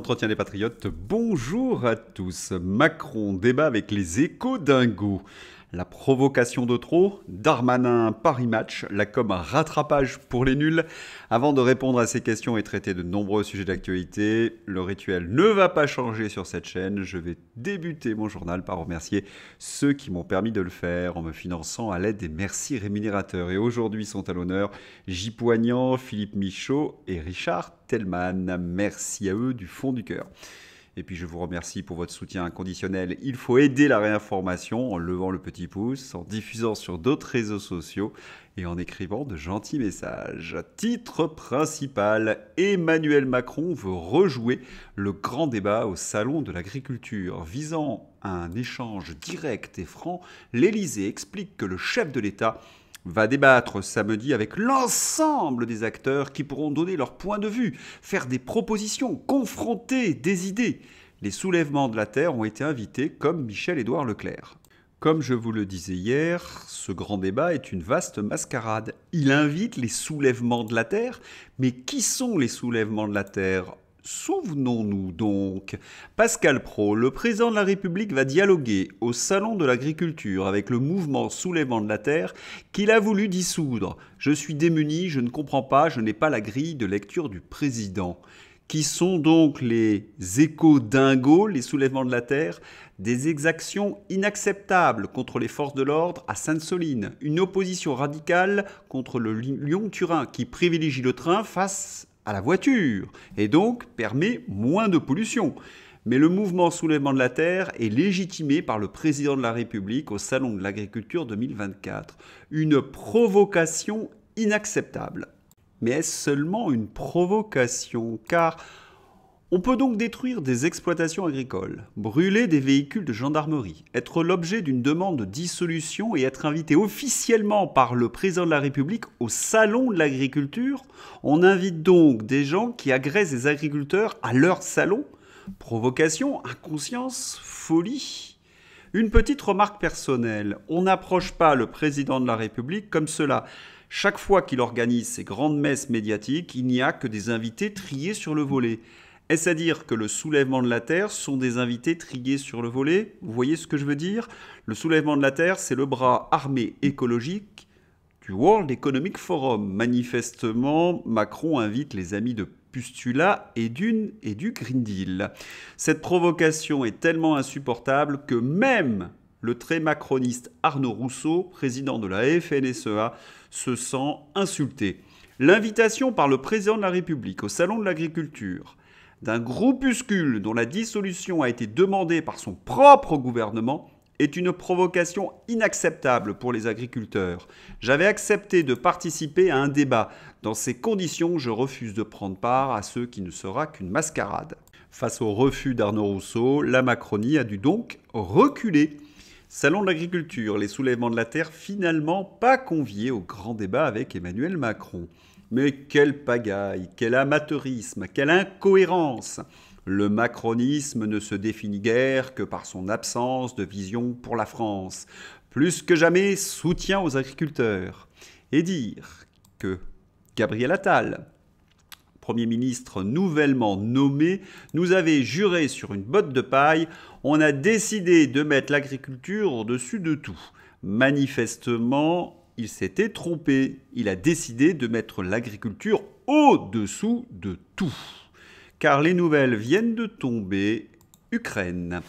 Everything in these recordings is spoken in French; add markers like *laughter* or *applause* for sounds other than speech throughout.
Entretien des Patriotes, bonjour à tous. Macron débat avec les échos dingo. La provocation de trop, Darmanin Paris Match, la com rattrapage pour les nuls. Avant de répondre à ces questions et traiter de nombreux sujets d'actualité, le rituel ne va pas changer sur cette chaîne. Je vais débuter mon journal par remercier ceux qui m'ont permis de le faire en me finançant à l'aide des merci rémunérateurs. Et aujourd'hui sont à l'honneur J. Poignant, Philippe Michaud et Richard Tellman. Merci à eux du fond du cœur. Et puis je vous remercie pour votre soutien inconditionnel. Il faut aider la réinformation en levant le petit pouce, en diffusant sur d'autres réseaux sociaux et en écrivant de gentils messages. Titre principal, Emmanuel Macron veut rejouer le grand débat au Salon de l'agriculture. Visant un échange direct et franc, l'Élysée explique que le chef de l'État va débattre samedi avec l'ensemble des acteurs qui pourront donner leur point de vue, faire des propositions, confronter des idées. Les soulèvements de la Terre ont été invités comme Michel-Édouard Leclerc. Comme je vous le disais hier, ce grand débat est une vaste mascarade. Il invite les soulèvements de la Terre, mais qui sont les soulèvements de la Terre Souvenons-nous donc, Pascal Pro, le président de la République va dialoguer au Salon de l'agriculture avec le mouvement soulèvement de la terre qu'il a voulu dissoudre. Je suis démuni, je ne comprends pas, je n'ai pas la grille de lecture du président. Qui sont donc les échos-dingos, les soulèvements de la terre Des exactions inacceptables contre les forces de l'ordre à Sainte-Soline, une opposition radicale contre le Lyon-Turin qui privilégie le train face la voiture, et donc permet moins de pollution. Mais le mouvement Soulèvement de la Terre est légitimé par le président de la République au Salon de l'Agriculture 2024. Une provocation inacceptable. Mais est-ce seulement une provocation Car on peut donc détruire des exploitations agricoles, brûler des véhicules de gendarmerie, être l'objet d'une demande de dissolution et être invité officiellement par le président de la République au salon de l'agriculture. On invite donc des gens qui agressent des agriculteurs à leur salon. Provocation, inconscience, folie. Une petite remarque personnelle. On n'approche pas le président de la République comme cela. Chaque fois qu'il organise ses grandes messes médiatiques, il n'y a que des invités triés sur le volet. Est-ce à dire que le soulèvement de la Terre sont des invités trigués sur le volet Vous voyez ce que je veux dire Le soulèvement de la Terre, c'est le bras armé écologique du World Economic Forum. Manifestement, Macron invite les amis de Pustula et d'une et du Green Deal. Cette provocation est tellement insupportable que même le très macroniste Arnaud Rousseau, président de la FNSEA, se sent insulté. L'invitation par le président de la République au Salon de l'Agriculture d'un groupuscule dont la dissolution a été demandée par son propre gouvernement est une provocation inacceptable pour les agriculteurs. J'avais accepté de participer à un débat. Dans ces conditions, je refuse de prendre part à ce qui ne sera qu'une mascarade. Face au refus d'Arnaud Rousseau, la Macronie a dû donc reculer. Salon de l'agriculture, les soulèvements de la terre finalement pas conviés au grand débat avec Emmanuel Macron. Mais quelle pagaille, quel amateurisme, quelle incohérence Le macronisme ne se définit guère que par son absence de vision pour la France. Plus que jamais, soutien aux agriculteurs. Et dire que Gabriel Attal, Premier ministre nouvellement nommé, nous avait juré sur une botte de paille, on a décidé de mettre l'agriculture au-dessus de tout. Manifestement, il s'était trompé. Il a décidé de mettre l'agriculture au-dessous de tout. Car les nouvelles viennent de tomber. Ukraine.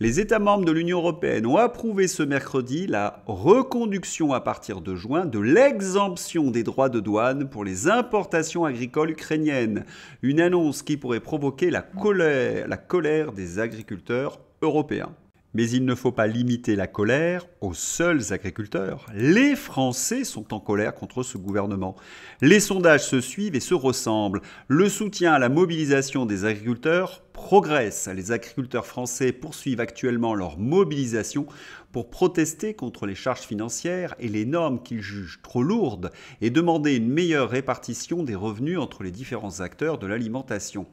Les États membres de l'Union européenne ont approuvé ce mercredi la reconduction à partir de juin de l'exemption des droits de douane pour les importations agricoles ukrainiennes, une annonce qui pourrait provoquer la colère, la colère des agriculteurs européens. Mais il ne faut pas limiter la colère aux seuls agriculteurs. Les Français sont en colère contre ce gouvernement. Les sondages se suivent et se ressemblent. Le soutien à la mobilisation des agriculteurs progresse. Les agriculteurs français poursuivent actuellement leur mobilisation pour protester contre les charges financières et les normes qu'ils jugent trop lourdes et demander une meilleure répartition des revenus entre les différents acteurs de l'alimentation.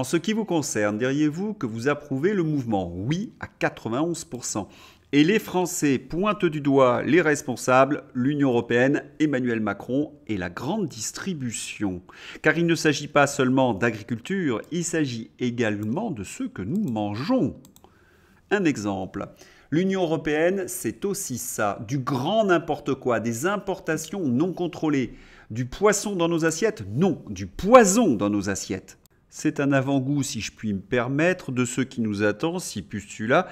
En ce qui vous concerne, diriez-vous que vous approuvez le mouvement Oui à 91%. Et les Français pointent du doigt les responsables, l'Union européenne, Emmanuel Macron et la grande distribution. Car il ne s'agit pas seulement d'agriculture, il s'agit également de ce que nous mangeons. Un exemple. L'Union européenne, c'est aussi ça, du grand n'importe quoi, des importations non contrôlées, du poisson dans nos assiettes, non, du poison dans nos assiettes. C'est un avant-goût, si je puis me permettre, de ce qui nous attend si Pustula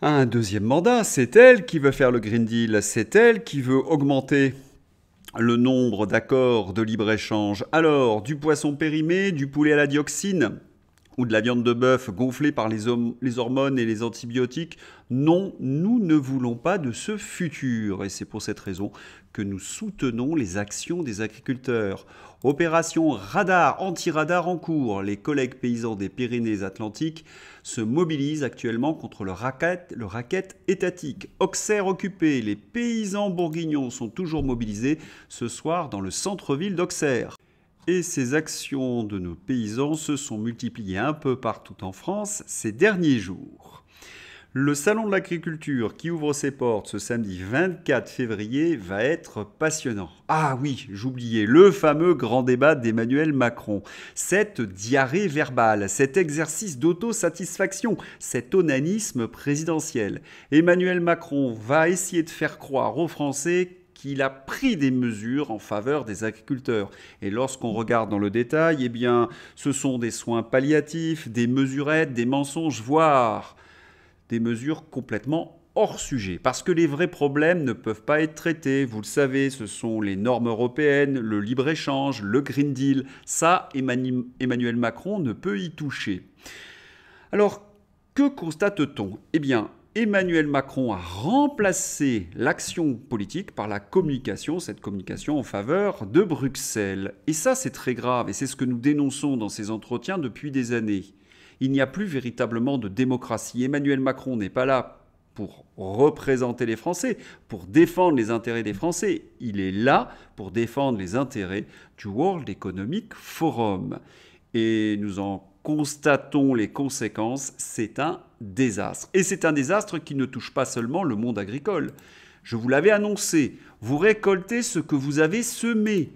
a un deuxième mandat. C'est elle qui veut faire le Green Deal, c'est elle qui veut augmenter le nombre d'accords de libre-échange. Alors, du poisson périmé, du poulet à la dioxine, ou de la viande de bœuf gonflée par les, hormones et les antibiotiques. Non, nous ne voulons pas de ce futur. Et c'est pour cette raison que nous soutenons les actions des agriculteurs. Opération radar, anti-radar en cours. Les collègues paysans des Pyrénées-Atlantiques se mobilisent actuellement contre le racket, le racket étatique. Auxerre occupé, les paysans bourguignons sont toujours mobilisés ce soir dans le centre-ville d'Auxerre et ces actions de nos paysans se sont multipliées un peu partout en France ces derniers jours. Le Salon de l'agriculture qui ouvre ses portes ce samedi 24 février va être passionnant. Ah oui, j'oubliais le fameux grand débat d'Emmanuel Macron. Cette diarrhée verbale, cet exercice d'autosatisfaction, cet onanisme présidentiel. Emmanuel Macron va essayer de faire croire aux Français qu'il a pris des mesures en faveur des agriculteurs. Et lorsqu'on regarde dans le détail, eh bien, ce sont des soins palliatifs, des mesurettes, des mensonges, voire des mesures complètement hors sujet, parce que les vrais problèmes ne peuvent pas être traités, vous le savez, ce sont les normes européennes, le libre-échange, le Green Deal, ça Emmanuel Macron ne peut y toucher. Alors, que constate-t-on Eh bien, Emmanuel Macron a remplacé l'action politique par la communication, cette communication en faveur de Bruxelles. Et ça, c'est très grave, et c'est ce que nous dénonçons dans ces entretiens depuis des années. Il n'y a plus véritablement de démocratie. Emmanuel Macron n'est pas là pour représenter les Français, pour défendre les intérêts des Français. Il est là pour défendre les intérêts du World Economic Forum. Et nous en constatons les conséquences. C'est un désastre. Et c'est un désastre qui ne touche pas seulement le monde agricole. Je vous l'avais annoncé, vous récoltez ce que vous avez semé.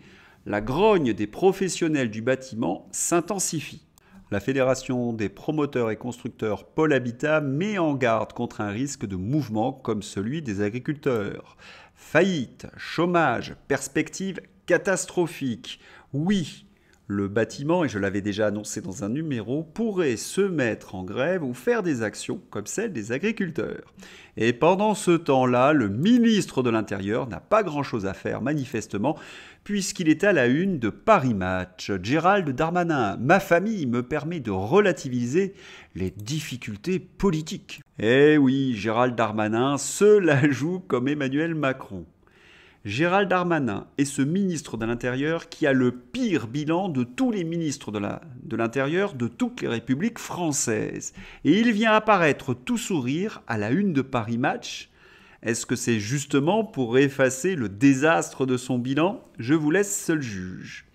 La grogne des professionnels du bâtiment s'intensifie. La Fédération des promoteurs et constructeurs Pôle Habitat met en garde contre un risque de mouvement comme celui des agriculteurs. Faillite, chômage, perspectives catastrophiques. Oui, le bâtiment, et je l'avais déjà annoncé dans un numéro, pourrait se mettre en grève ou faire des actions comme celle des agriculteurs. Et pendant ce temps-là, le ministre de l'Intérieur n'a pas grand-chose à faire manifestement, puisqu'il est à la une de Paris Match. Gérald Darmanin, ma famille me permet de relativiser les difficultés politiques. Eh oui, Gérald Darmanin se la *laughs* joue comme Emmanuel Macron. Gérald Darmanin est ce ministre de l'Intérieur qui a le pire bilan de tous les ministres de l'Intérieur de, de toutes les républiques françaises. Et il vient apparaître tout sourire à la une de Paris Match. Est-ce que c'est justement pour effacer le désastre de son bilan Je vous laisse seul juge.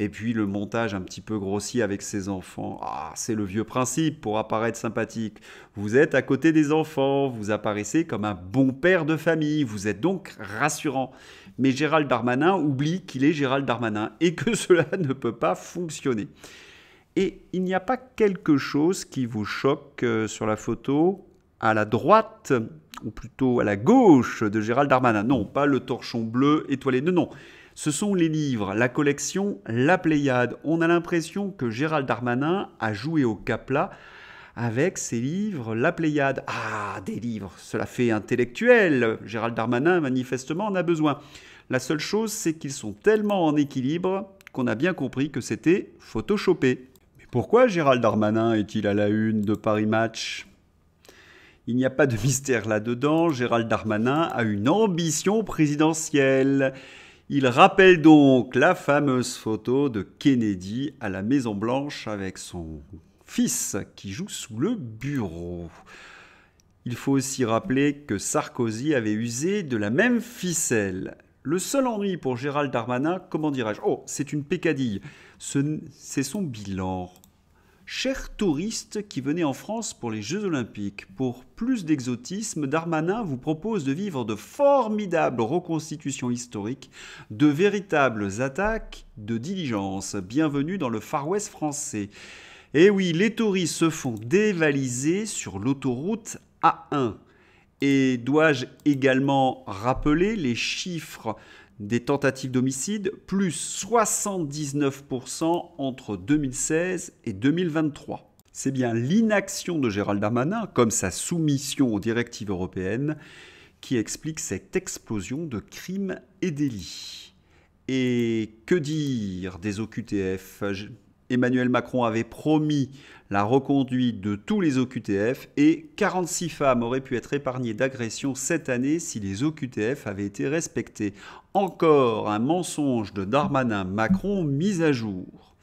Et puis le montage un petit peu grossi avec ses enfants. Ah, c'est le vieux principe pour apparaître sympathique. Vous êtes à côté des enfants, vous apparaissez comme un bon père de famille, vous êtes donc rassurant. Mais Gérald Darmanin oublie qu'il est Gérald Darmanin et que *laughs* cela ne peut pas fonctionner. Et il n'y a pas quelque chose qui vous choque euh, sur la photo à la droite, ou plutôt à la gauche de Gérald Darmanin. Non, pas le torchon bleu étoilé. Non, non ce sont les livres, la collection La Pléiade. On a l'impression que Gérald Darmanin a joué au cap-là avec ses livres La Pléiade. Ah, des livres, cela fait intellectuel. Gérald Darmanin, manifestement, en a besoin. La seule chose, c'est qu'ils sont tellement en équilibre qu'on a bien compris que c'était photoshopé. Mais pourquoi Gérald Darmanin est-il à la une de Paris Match il n'y a pas de mystère là-dedans, Gérald Darmanin a une ambition présidentielle. Il rappelle donc la fameuse photo de Kennedy à la Maison Blanche avec son fils qui joue sous le bureau. Il faut aussi rappeler que Sarkozy avait usé de la même ficelle. Le seul ennui pour Gérald Darmanin, comment dirais-je Oh, c'est une pécadille. C'est son bilan. Chers touristes qui venaient en France pour les Jeux Olympiques, pour plus d'exotisme, Darmanin vous propose de vivre de formidables reconstitutions historiques, de véritables attaques de diligence. Bienvenue dans le Far West français. Eh oui, les touristes se font dévaliser sur l'autoroute A1. Et dois-je également rappeler les chiffres des tentatives d'homicide, plus 79% entre 2016 et 2023. C'est bien l'inaction de Gérald Darmanin, comme sa soumission aux directives européennes, qui explique cette explosion de crimes et délits. Et que dire des OQTF Emmanuel Macron avait promis la reconduite de tous les OQTF et 46 femmes auraient pu être épargnées d'agression cette année si les OQTF avaient été respectés. Encore un mensonge de Darmanin-Macron mis à jour.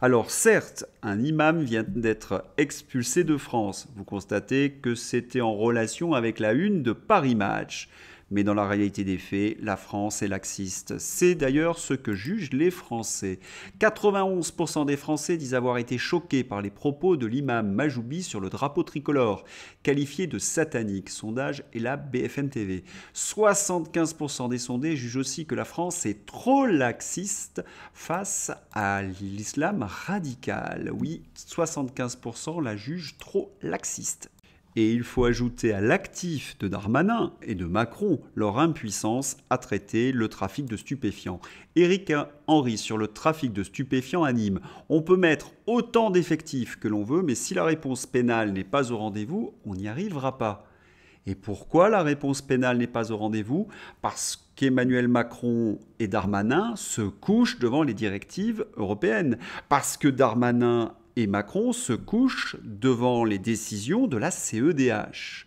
Alors certes, un imam vient d'être expulsé de France. Vous constatez que c'était en relation avec la une de Paris Match mais dans la réalité des faits, la France est laxiste. C'est d'ailleurs ce que jugent les Français. 91% des Français disent avoir été choqués par les propos de l'imam Majoubi sur le drapeau tricolore, qualifié de satanique. Sondage et la BFM TV. 75% des sondés jugent aussi que la France est trop laxiste face à l'islam radical. Oui, 75% la jugent trop laxiste. Et il faut ajouter à l'actif de Darmanin et de Macron leur impuissance à traiter le trafic de stupéfiants. Éric Henry sur le trafic de stupéfiants anime « On peut mettre autant d'effectifs que l'on veut, mais si la réponse pénale n'est pas au rendez-vous, on n'y arrivera pas. Et pourquoi la réponse pénale n'est pas au rendez-vous Parce qu'Emmanuel Macron et Darmanin se couchent devant les directives européennes. Parce que Darmanin et Macron se couche devant les décisions de la CEDH.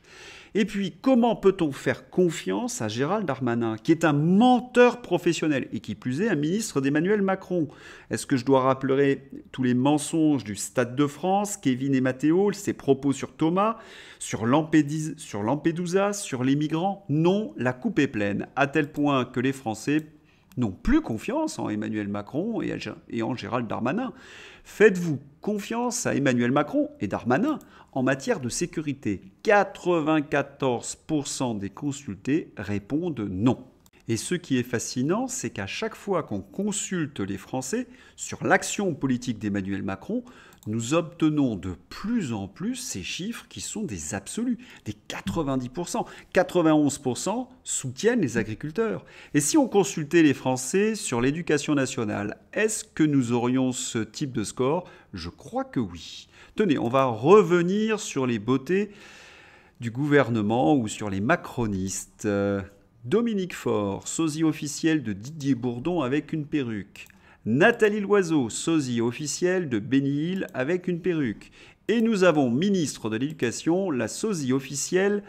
Et puis, comment peut-on faire confiance à Gérald Darmanin, qui est un menteur professionnel et qui plus est un ministre d'Emmanuel Macron Est-ce que je dois rappeler tous les mensonges du Stade de France, Kevin et Matteo, ses propos sur Thomas, sur, Lampedusa, sur les migrants Non, la coupe est pleine, à tel point que les Français n'ont plus confiance en Emmanuel Macron et, en Gérald Darmanin. Faites-vous confiance à Emmanuel Macron et Darmanin en matière de sécurité 94% des consultés répondent non. Et ce qui est fascinant, c'est qu'à chaque fois qu'on consulte les Français sur l'action politique d'Emmanuel Macron, nous obtenons de plus en plus ces chiffres qui sont des absolus, des 90%. 91% soutiennent les agriculteurs. Et si on consultait les Français sur l'éducation nationale, est-ce que nous aurions ce type de score Je crois que oui. Tenez, on va revenir sur les beautés du gouvernement ou sur les macronistes. Euh, Dominique Faure, sosie officiel de Didier Bourdon avec une perruque. Nathalie Loiseau, sosie officielle de Béni avec une perruque. Et nous avons ministre de l'Éducation, la sosie officielle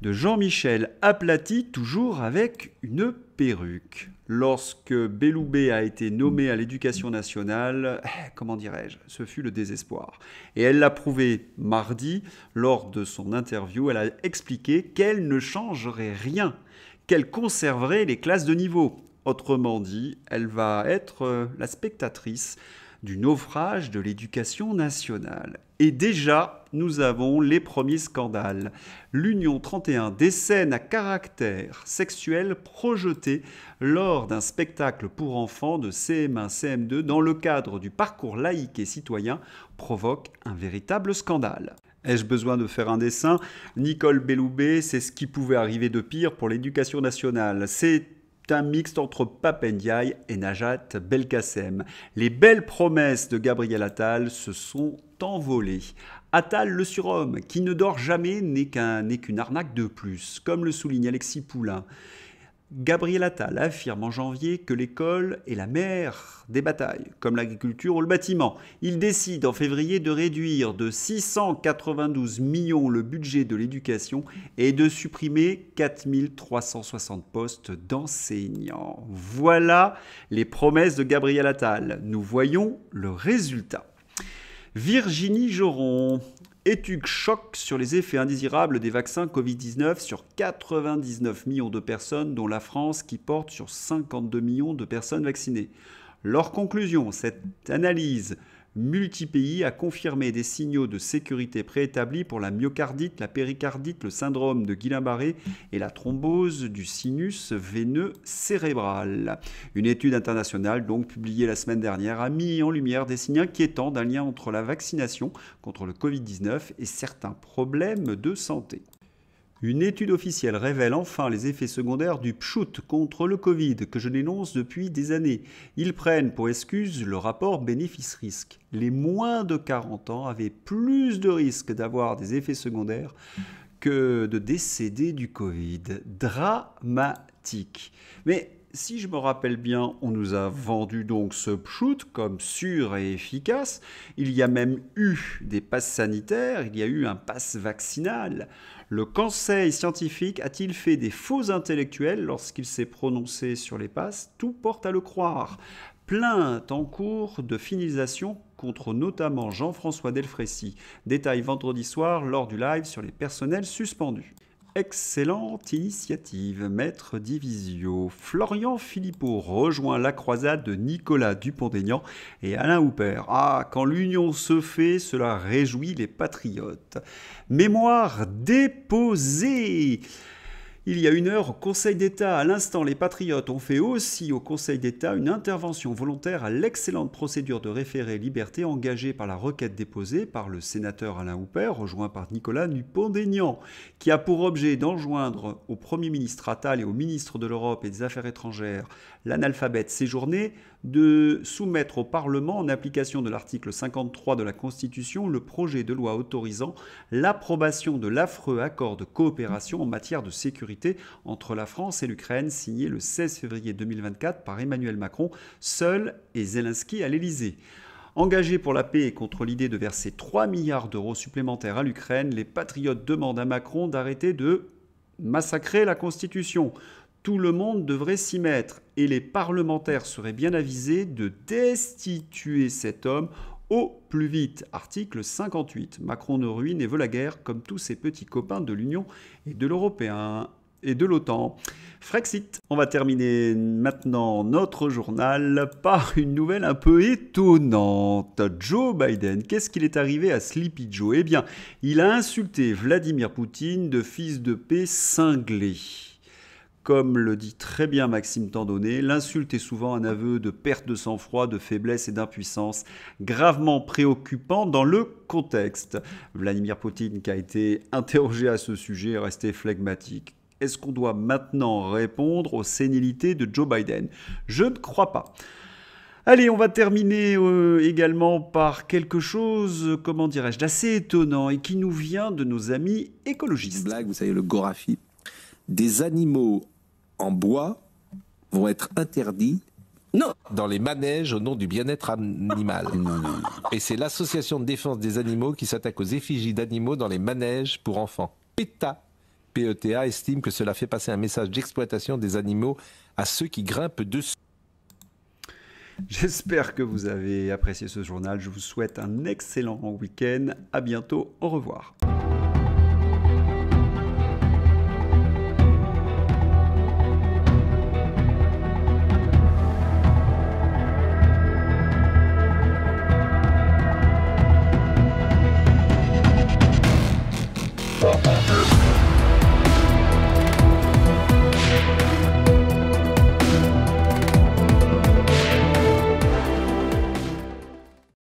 de Jean-Michel Aplati, toujours avec une perruque. Lorsque Belloubet a été nommé à l'éducation nationale, eh, comment dirais-je, ce fut le désespoir. Et elle l'a prouvé mardi, lors de son interview, elle a expliqué qu'elle ne changerait rien, qu'elle conserverait les classes de niveau. Autrement dit, elle va être euh, la spectatrice du naufrage de l'éducation nationale. Et déjà, nous avons les premiers scandales. L'Union 31 des scènes à caractère sexuel projeté lors d'un spectacle pour enfants de CM1-CM2 dans le cadre du parcours laïque et citoyen provoque un véritable scandale. Ai-je besoin de faire un dessin Nicole Belloubet, c'est ce qui pouvait arriver de pire pour l'éducation nationale. C'est un mixte entre Papendiaï et Najat Belkacem. Les belles promesses de Gabriel Attal se sont envolées. Attal, le surhomme, qui ne dort jamais, n'est qu'une arnaque de plus, comme le souligne Alexis Poulain. Gabriel Attal affirme en janvier que l'école est la mère des batailles, comme l'agriculture ou le bâtiment. Il décide en février de réduire de 692 millions le budget de l'éducation et de supprimer 360 postes d'enseignants. Voilà les promesses de Gabriel Attal. Nous voyons le résultat. Virginie Joron, Étude choc sur les effets indésirables des vaccins Covid-19 sur 99 millions de personnes, dont la France qui porte sur 52 millions de personnes vaccinées. Leur conclusion, cette analyse Multipays a confirmé des signaux de sécurité préétablis pour la myocardite, la péricardite, le syndrome de Guillain-Barré et la thrombose du sinus veineux cérébral. Une étude internationale, donc publiée la semaine dernière, a mis en lumière des signes inquiétants d'un lien entre la vaccination contre le Covid-19 et certains problèmes de santé. Une étude officielle révèle enfin les effets secondaires du pchout contre le Covid que je dénonce depuis des années. Ils prennent pour excuse le rapport bénéfice-risque. Les moins de 40 ans avaient plus de risques d'avoir des effets secondaires que de décéder du Covid. Dramatique. Mais si je me rappelle bien, on nous a vendu donc ce pchout comme sûr et efficace. Il y a même eu des passes sanitaires, il y a eu un pass vaccinal. Le Conseil scientifique a-t-il fait des faux intellectuels lorsqu'il s'est prononcé sur les passes Tout porte à le croire. Plainte en cours de finalisation contre notamment Jean-François Delfrécy. Détail vendredi soir lors du live sur les personnels suspendus. Excellente initiative, maître Divisio. Florian Philippot rejoint la croisade de Nicolas Dupont-Aignan et Alain huppert Ah, quand l'union se fait, cela réjouit les patriotes. Mémoire déposée il y a une heure, au Conseil d'État, à l'instant, les patriotes ont fait aussi au Conseil d'État une intervention volontaire à l'excellente procédure de référé liberté engagée par la requête déposée par le sénateur Alain Houpert, rejoint par Nicolas Dupont-Aignan, qui a pour objet d'enjoindre au Premier ministre Attal et au ministre de l'Europe et des Affaires étrangères l'analphabète séjourné de soumettre au Parlement, en application de l'article 53 de la Constitution, le projet de loi autorisant l'approbation de l'affreux accord de coopération en matière de sécurité entre la France et l'Ukraine, signé le 16 février 2024 par Emmanuel Macron, seul et Zelensky à l'Élysée. Engagés pour la paix et contre l'idée de verser 3 milliards d'euros supplémentaires à l'Ukraine, les patriotes demandent à Macron d'arrêter de massacrer la Constitution tout le monde devrait s'y mettre et les parlementaires seraient bien avisés de destituer cet homme au plus vite. Article 58. Macron ne ruine et veut la guerre comme tous ses petits copains de l'Union et de l'Européen et de l'OTAN. Frexit. On va terminer maintenant notre journal par une nouvelle un peu étonnante. Joe Biden, qu'est-ce qu'il est arrivé à Sleepy Joe Eh bien, il a insulté Vladimir Poutine de fils de paix cinglé. Comme le dit très bien Maxime Tandonnet, l'insulte est souvent un aveu de perte de sang-froid, de faiblesse et d'impuissance, gravement préoccupant dans le contexte. Vladimir Poutine, qui a été interrogé à ce sujet, est resté flegmatique. Est-ce qu'on doit maintenant répondre aux sénilités de Joe Biden Je ne crois pas. Allez, on va terminer euh, également par quelque chose, comment dirais-je, d'assez étonnant et qui nous vient de nos amis écologistes. blague, vous savez, le Gorafi. Des animaux en bois vont être interdits non. Dans les manèges au nom du bien-être animal. Et c'est l'association de défense des animaux qui s'attaque aux effigies d'animaux dans les manèges pour enfants. PETA, PETA estime que cela fait passer un message d'exploitation des animaux à ceux qui grimpent dessus. J'espère que vous avez apprécié ce journal. Je vous souhaite un excellent week-end. À bientôt. Au revoir.